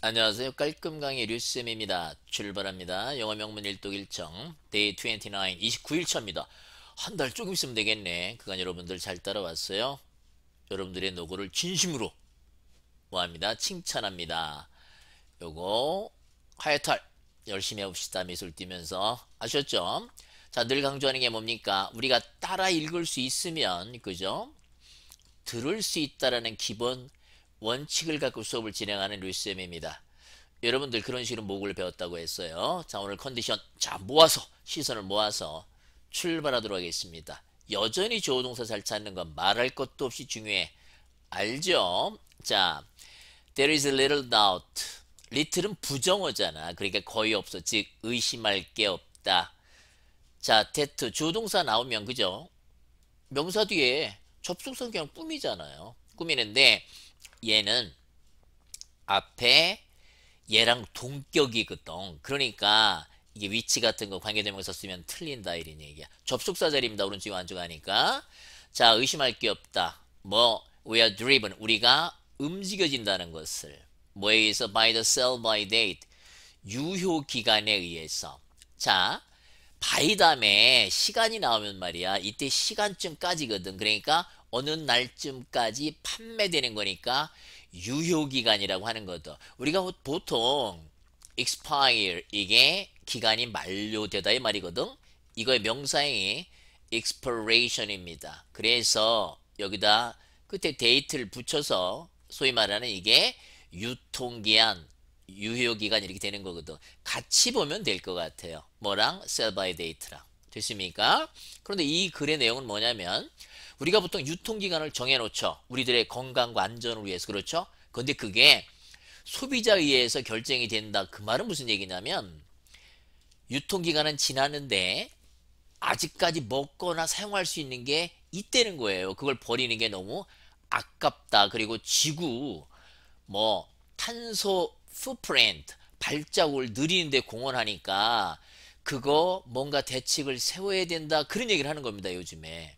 안녕하세요. 깔끔강의 류쌤입니다. 출발합니다. 영어 명문 1독 1청 데이 29 29일차입니다. 한 달 조금 있으면 되겠네. 그간 여러분들 잘 따라왔어요. 여러분들의 노고를 진심으로 뭐합니다. 칭찬합니다. 요거 하이탈 열심히 해봅시다. 미술 띄면서 아셨죠? 자늘 강조하는 게 뭡니까? 우리가 따라 읽을 수 있으면 그죠? 들을 수 있다라는 기본 원칙을 갖고 수업을 진행하는 루쌤입니다 여러분들 그런 식으로 목을 배웠다고 했어요. 자 오늘 컨디션 자 모아서 시선을 모아서 출발하도록 하겠습니다. 여전히 주어 동사 잘 찾는 건 말할 것도 없이 중요해. 알죠? 자 there is a little doubt. little은 부정어잖아. 그러니까 거의 없어. 즉 의심할 게 없다. 자 that 주어 동사 나오면 그죠? 명사 뒤에 접속성 그냥 뿜이잖아요. 꾸미는데 얘는 앞에 얘랑 동격이거든. 그러니까 이게 위치 같은 거 관계대명사 쓰면 틀린다 이런 얘기야. 접속사 자리입니다. 오른쪽이 완주가니까. 자 의심할 게 없다. 뭐 we are driven 우리가 움직여진다는 것을 뭐에 의해서 by the cell by date 유효 기간에 의해서 자 바이 다음에 시간이 나오면 말이야 이때 시간쯤까지거든 그러니까 어느 날쯤까지 판매되는 거니까 유효기간이라고 하는 거죠. 우리가 보통 expire 이게 기간이 만료되다 이 말이거든 이거의 명사형이 expiration입니다 그래서 여기다 끝에 데이트를 붙여서 소위 말하는 이게 유통기한 유효기간 이렇게 되는 거거든 같이 보면 될 것 같아요 뭐랑 sell by date랑 됐습니까? 그런데 이 글의 내용은 뭐냐면 우리가 보통 유통기간을 정해놓죠. 우리들의 건강과 안전을 위해서 그렇죠. 근데 그게 소비자에 의해서 결정이 된다. 그 말은 무슨 얘기냐면 유통기간은 지났는데 아직까지 먹거나 사용할 수 있는 게 있다는 거예요. 그걸 버리는 게 너무 아깝다. 그리고 지구 뭐 탄소 푸프렌트 발자국을 느리는데 공헌하니까 그거 뭔가 대책을 세워야 된다. 그런 얘기를 하는 겁니다. 요즘에.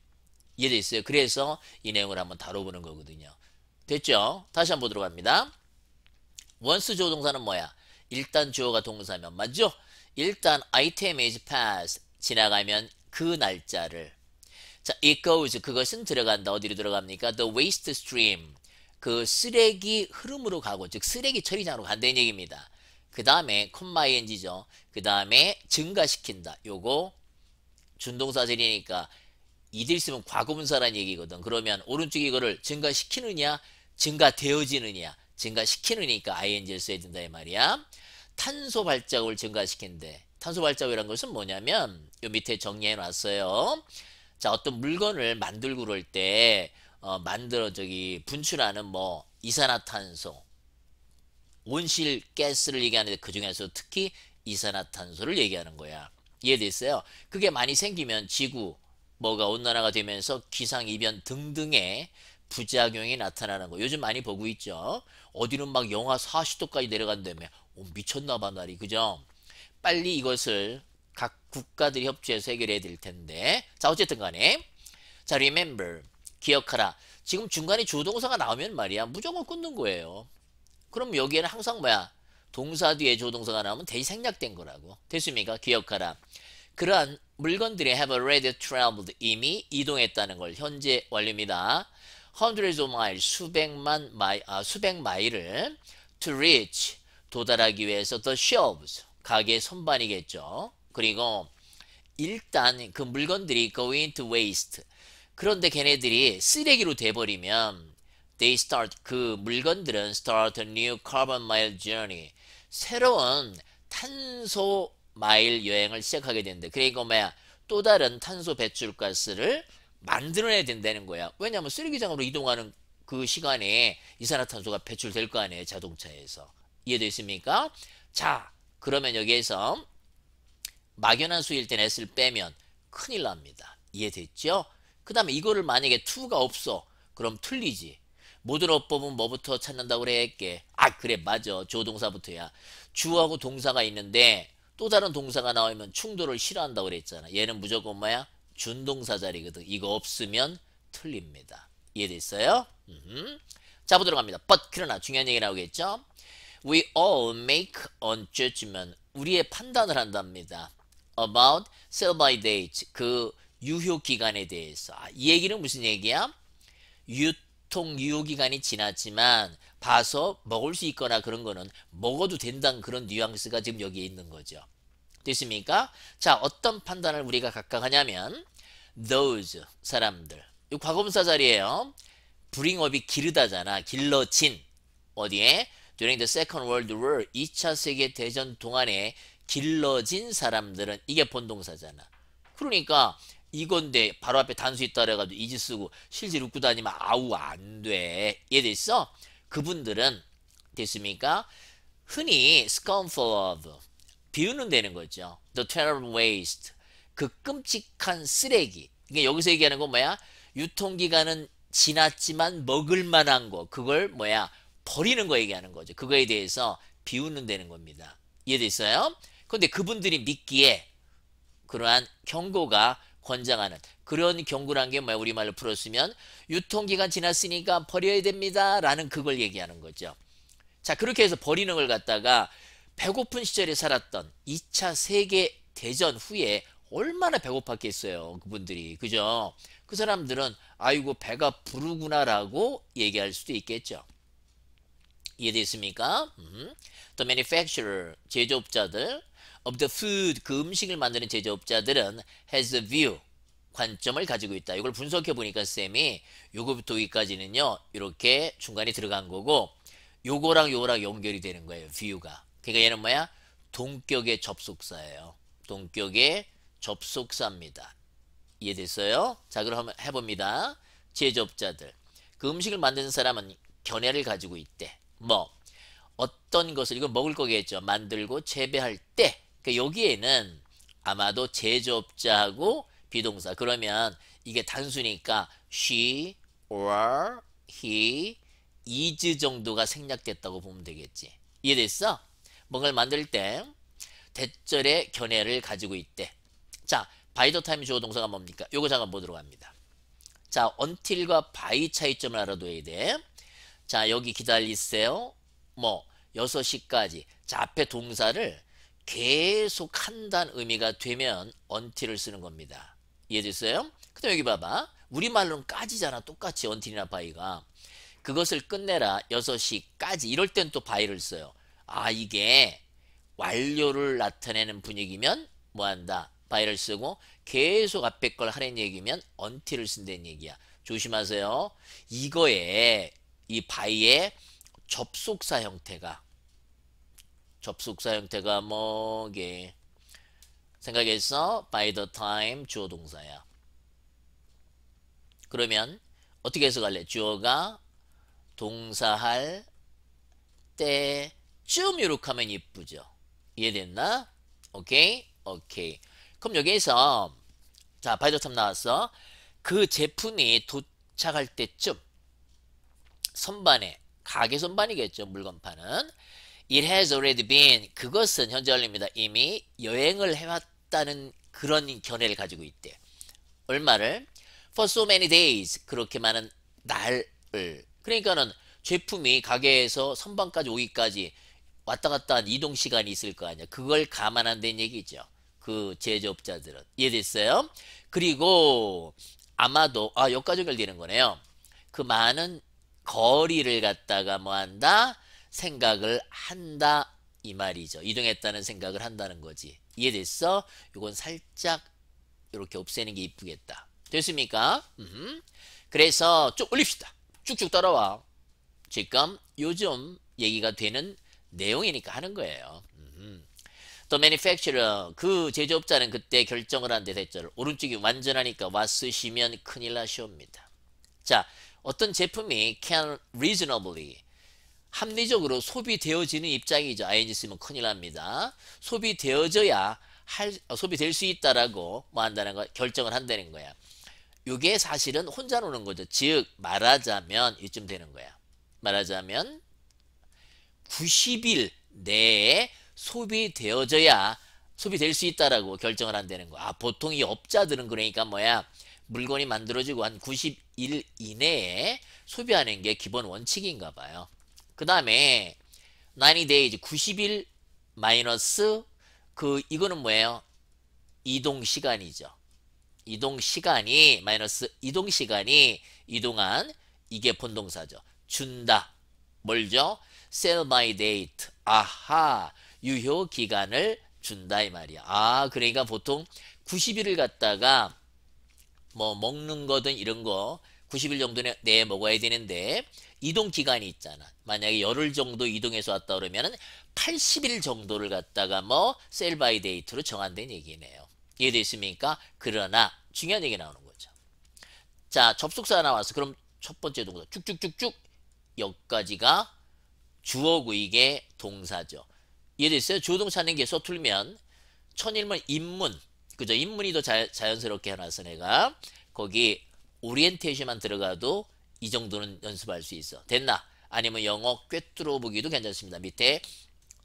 이해있어요 그래서 이 내용을 한번 다뤄보는 거거든요. 됐죠? 다시 한번 보도록 합니다. 원스 주어 동사는 뭐야? 일단 주어가 동사면 맞죠? 일단 item is past 지나가면 그 날짜를 자, it goes 그것은 들어간다. 어디로 들어갑니까? The waste stream 그 쓰레기 흐름으로 가고 즉 쓰레기 처리장으로 간다는 얘기입니다. 그 다음에 콤마 ing죠. 그 다음에 증가시킨다. 요거 준동사절이니까 이들 있으면 과거분사란 얘기거든. 그러면 오른쪽 에 이거를 증가시키느냐 증가되어지느냐 증가시키느니까 ing를 써야 된다 이 말이야. 탄소 발자국을 증가시킨대. 탄소 발자국이란 것은 뭐냐면 요 밑에 정리해 놨어요. 자 어떤 물건을 만들고 그럴 때 어, 만들어 저기 분출하는 뭐 이산화탄소 온실 가스를 얘기하는데 그 중에서 특히 이산화탄소를 얘기하는 거야. 이해됐어요? 그게 많이 생기면 지구 뭐가 온난화가 되면서 기상이변 등등의 부작용이 나타나는 거 요즘 많이 보고 있죠. 어디는 막 영하 40도까지 내려간다며 미쳤나 봐 날이 그죠. 빨리 이것을 각 국가들이 협조해서 해결해야 될 텐데 자 어쨌든 간에 자 remember 기억하라 지금 중간에 조동사가 나오면 말이야 무조건 끊는 거예요. 그럼 여기에는 항상 뭐야 동사 뒤에 조동사가 나오면 대시 생략된 거라고 됐습니까? 기억하라 그러한 물건들이 have already traveled 이미 이동했다는 걸 현재 완료입니다. hundreds of miles 수백만 마이 아, 수백 마일을 to reach 도달하기 위해서 the shelves 가게 선반이겠죠. 그리고 일단 그 물건들이 going to waste 그런데 걔네들이 쓰레기로 돼버리면 they start 그 물건들은 start a new carbon mile journey 새로운 탄소 마일 여행을 시작하게 되는데 그러니까 뭐야 또 다른 탄소 배출 가스를 만들어내야 된다는 거야. 왜냐하면 쓰레기장으로 이동하는 그 시간에 이산화탄소가 배출될 거 아니에요. 자동차에서. 이해되십니까? 자 그러면 여기에서 막연한 수일 때 S를 빼면 큰일 납니다. 이해됐죠? 그 다음에 이거를 만약에 2가 없어. 그럼 틀리지. 모든 어법은 뭐부터 찾는다고 그래 했게. 아 그래 맞아. 조동사부터야. 주하고 동사가 있는데 또 다른 동사가 나오면 충돌을 싫어한다고 그랬잖아. 얘는 무조건 뭐야? 준동사 자리거든. 이거 없으면 틀립니다. 이해됐어요? 음흠. 자 보도록 합니다. But 그러나 중요한 얘기 나오겠죠? We all make a judgment. 우리의 판단을 한답니다. About sell by date. 그 유효 기간에 대해서. 아, 이 얘기는 무슨 얘기야? 유통 유효 기간이 지났지만 봐서 먹을 수 있거나 그런 거는 먹어도 된다는 그런 뉘앙스가 지금 여기에 있는 거죠. 됐습니까? 자, 어떤 판단을 우리가 각각 하냐면 those 사람들. 이 과거분사 자리에요 bring up이 기르다잖아. 길러진. 어디에? during the second world war 2차 세계 대전 동안에 길러진 사람들은 이게 본동사잖아. 그러니까 이건데 바로 앞에 단수 있다 그래가지고 이지 쓰고 실질 웃고 다니면 아우 안 돼. 이해됐어? 그분들은 됐습니까? 흔히 scornful of 비유는 되는 거죠. The terrible waste 그 끔찍한 쓰레기. 이게 여기서 얘기하는 건 뭐야? 유통기간은 지났지만 먹을만한 거 그걸 뭐야 버리는 거 얘기하는 거죠. 그거에 대해서 비우는 되는 겁니다. 이해됐어요? 그런데 그분들이 믿기에 그러한 경고가 권장하는 그런 경고란 게 뭐야 우리말로 풀었으면 유통기간 지났으니까 버려야 됩니다 라는 그걸 얘기하는 거죠 자 그렇게 해서 버리는 걸 갖다가 배고픈 시절에 살았던 2차 세계 대전 후에 얼마나 배고팠겠어요 그분들이 그죠 그 사람들은 아이고 배가 부르구나 라고 얘기할 수도 있겠죠 이해됐습니까? 음. The manufacturer, 제조업자들 of the food 그 음식을 만드는 제조업자들은 has a view 관점을 가지고 있다. 이걸 분석해 보니까 쌤이 요거부터 여기까지는요. 이렇게 중간에 들어간 거고 요거랑 요거랑 연결이 되는 거예요. view가. 그러니까 얘는 뭐야? 동격의 접속사예요. 동격의 접속사입니다. 이해됐어요? 자 그럼 한번 해봅니다. 제조업자들. 그 음식을 만드는 사람은 견해를 가지고 있대. 뭐 어떤 것을 이건 먹을 거겠죠. 만들고 재배할 때 그러니까 여기에는 아마도 제조업자하고 비동사 그러면 이게 단수니까 she or he is 정도가 생략됐다고 보면 되겠지. 이해됐어? 뭔가를 만들 때 대절의 견해를 가지고 있대. 자, by the time 주어 동사가 뭡니까? 요거 잠깐 보도록 합니다. 자, until과 by 차이점을 알아둬야 돼. 자, 여기 기다리세요. 뭐 6시까지. 자, 앞에 동사를 계속 한다는 의미가 되면 언틸을 쓰는 겁니다. 이해됐어요? 그다 여기 봐봐. 우리말로는 까지잖아. 똑같이 언틸이나 바이가. 그것을 끝내라 6시까지 이럴 땐 또 바이를 써요. 아 이게 완료를 나타내는 분위기면 뭐한다. 바이를 쓰고 계속 앞에 걸 하는 얘기면 언틸을 쓴다는 얘기야. 조심하세요. 이거에 이 바이의 접속사 형태가 접속사 형태가 뭐게 생각해서 by the time 주어 동사야. 그러면 어떻게 해석할래? 주어가 동사할 때쯤 이렇게 하면 이쁘죠. 이해됐나? 오케이? 오케이. 그럼 여기에서 자, by the time 나왔어. 그 제품이 도착할 때쯤 선반에 가게 선반이겠죠. 물건판은 It has already been 그것은 현재 완료입니다. 이미 여행을 해왔다는 그런 견해를 가지고 있대 얼마를? For so many days 그렇게 많은 날을 그러니까는 제품이 가게에서 선방까지 오기까지 왔다 갔다 한 이동 시간이 있을 거 아니야. 그걸 감안한다는 얘기죠. 그 제조업자들은 이해됐어요? 그리고 아마도 아 여기까지 연결되는 거네요. 그 많은 거리를 갖다가 뭐 한다? 생각을 한다 이 말이죠. 이동했다는 생각을 한다는 거지. 이해됐어? 이건 살짝 이렇게 없애는 게 이쁘겠다. 됐습니까? 음. 그래서 쭉 올립시다. 쭉쭉 따라와. 지금 요즘 얘기가 되는 내용이니까 하는 거예요. 음. 또 manufacturer 그 제조업자는 그때 결정을 한데대절 오른쪽이 완전하니까 왔으시면 큰일 나시옵니다. 자 어떤 제품이 can reasonably 합리적으로 소비되어지는 입장이죠. ing 아, 쓰면 큰일 납니다. 소비되어져야 할, 어, 소비될 수 있다라고 뭐 한다는 거 결정을 한다는 거야. 이게 사실은 혼자 노는 거죠. 즉 말하자면 이쯤 되는 거야. 말하자면 90일 내에 소비되어져야 소비될 수 있다라고 결정을 한다는 거야. 아, 보통 이 업자들은 그러니까 뭐야. 물건이 만들어지고 한 90일 이내에 소비하는 게 기본 원칙인가 봐요. 그 다음에 90 days 90일 마이너스 그 이거는 뭐예요? 이동 시간이죠. 이동 시간이 마이너스 이동 시간이 이동한 이게 본동사죠. 준다. 뭘죠? sell by date. 아하. 유효 기간을 준다 이 말이야. 아, 그러니까 보통 90일을 갖다가 뭐 먹는 거든 이런 거 90일 정도 내 먹어야 되는데 이동 기간이 있잖아. 만약에 열흘 정도 이동해서 왔다 그러면은 80일 정도를 갖다가 뭐셀 바이 데이트로 정한된 얘기네요. 이해되십니까? 그러나 중요한 얘기 나오는 거죠. 자, 접속사 나와서 그럼 첫 번째 동사 쭉쭉쭉쭉 여기까지가 주어고 이게 동사죠. 이해됐어요? 조 동사는 게 서툴면 천일문 인문 그죠? 인문이 더 자, 연스럽게 해놔서 내가 거기 오리엔테이션만 들어가도 이 정도는 연습할 수 있어. 됐나? 아니면 영어 꿰뚫어 보기도 괜찮습니다. 밑에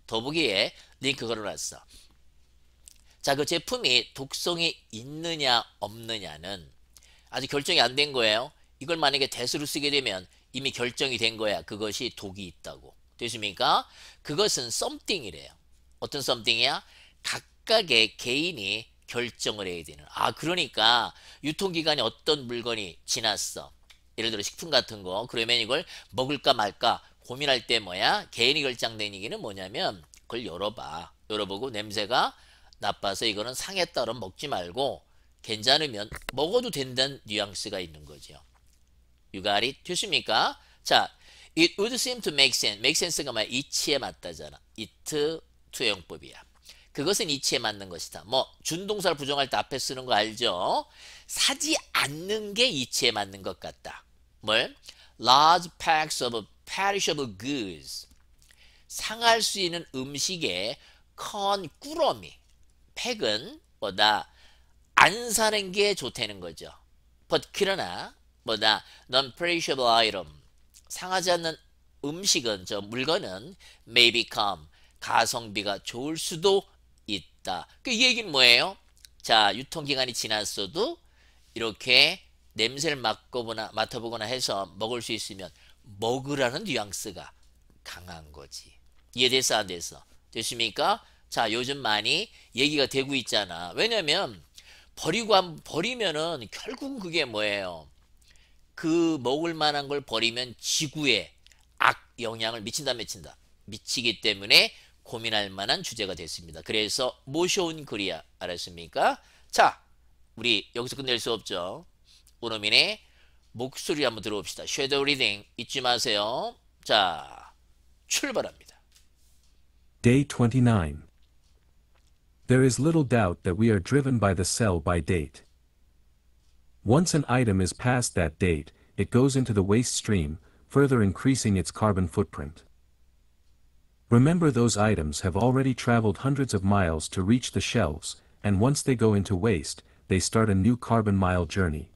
더보기에 링크 걸어놨어. 자, 그 제품이 독성이 있느냐 없느냐는 아직 결정이 안 된 거예요. 이걸 만약에 대수로 쓰게 되면 이미 결정이 된 거야. 그것이 독이 있다고. 되십니까? 그것은 썸띵이래요 어떤 썸띵이야 각각의 개인이 결정을 해야 되는. 아, 그러니까 유통기간이 어떤 물건이 지났어. 예를 들어 식품 같은 거 그러면 이걸 먹을까 말까 고민할 때 뭐야 개인이 결정된 얘기는 뭐냐면 그걸 열어봐 열어보고 냄새가 나빠서 이거는 상했다 그러 먹지 말고 괜찮으면 먹어도 된다는 뉘앙스가 있는 거죠 유가리 됐습니까? 자 It would seem to make sense. make sense가 뭐야? 이치에 맞다잖아. it 투영법이야. 그것은 이치에 맞는 것이다. 뭐 준동사를 부정할 때 앞에 쓰는 거 알죠? 사지 않는 게 이치에 맞는 것 같다. 뭘? Large packs of perishable goods. 상할 수 있는 음식에 큰 꾸러미, 팩은 뭐다 안 사는 게 좋다는 거죠. But 그러나 뭐다 non-perishable item, 상하지 않는 음식은 저 물건은 may become 가성비가 좋을 수도 있다. 그 얘기는 뭐예요? 자 유통기간이 지났어도 이렇게 냄새를 맡거나 맡아보거나 해서 먹을 수 있으면 먹으라는 뉘앙스가 강한 거지. 이해됐어 안 됐어? 됐습니까? 자 요즘 많이 얘기가 되고 있잖아. 왜냐면 버리고 한, 버리면은 결국 그게 뭐예요? 그 먹을 만한 걸 버리면 지구에 악 영향을 미친다 미친다. 미치기 때문에 고민할 만한 주제가 됐습니다. 그래서 모셔온 글이야. 알았습니까? 자 우리 여기서 끝낼 수 없죠. 오노민의 목소리 한번 들어봅시다. 섀도우 리딩 잊지 마세요. 자, 출발합니다. Day 29 There is little doubt that we are driven by the sell by date. Once an item is past that date, it goes into the waste stream, further increasing its carbon footprint. Remember those items have already traveled hundreds of miles to reach the shelves, and once they go into waste, they start a new carbon mile journey.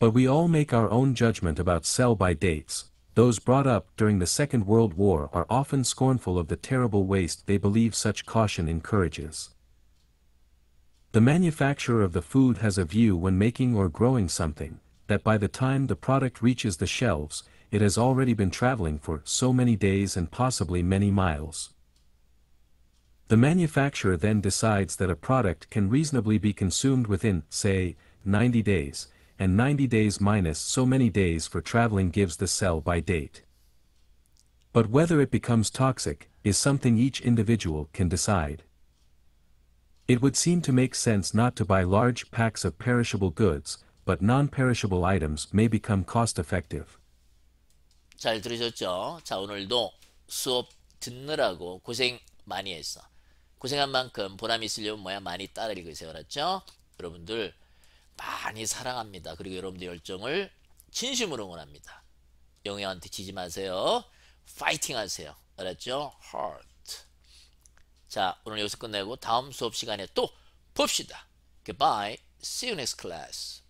But we all make our own judgment about sell-by dates, those brought up during the Second World War are often scornful of the terrible waste they believe such caution encourages. The manufacturer of the food has a view when making or growing something, that by the time the product reaches the shelves, it has already been traveling for so many days and possibly many miles. The manufacturer then decides that a product can reasonably be consumed within, say, 90 days, and 90 days minus so many days for traveling gives the sell by date. But whether it becomes toxic, is something each individual can decide. It would seem to make sense not to buy large packs of perishable goods, but non-perishable items may become cost-effective. 잘 들으셨죠? 자, 오늘도 수업 듣느라고 고생 많이 했어. 고생한 만큼 보람이 있으려면 뭐야? 많이 따라 읽으세요. 알았죠? 여러분들 많이 사랑합니다. 그리고 여러분들 열정을 진심으로 응원합니다. 영애한테 지지 마세요. 파이팅 하세요. 알았죠? heart. 자, 오늘 여기서 끝내고 다음 수업 시간에 또 봅시다. Goodbye. See you next class.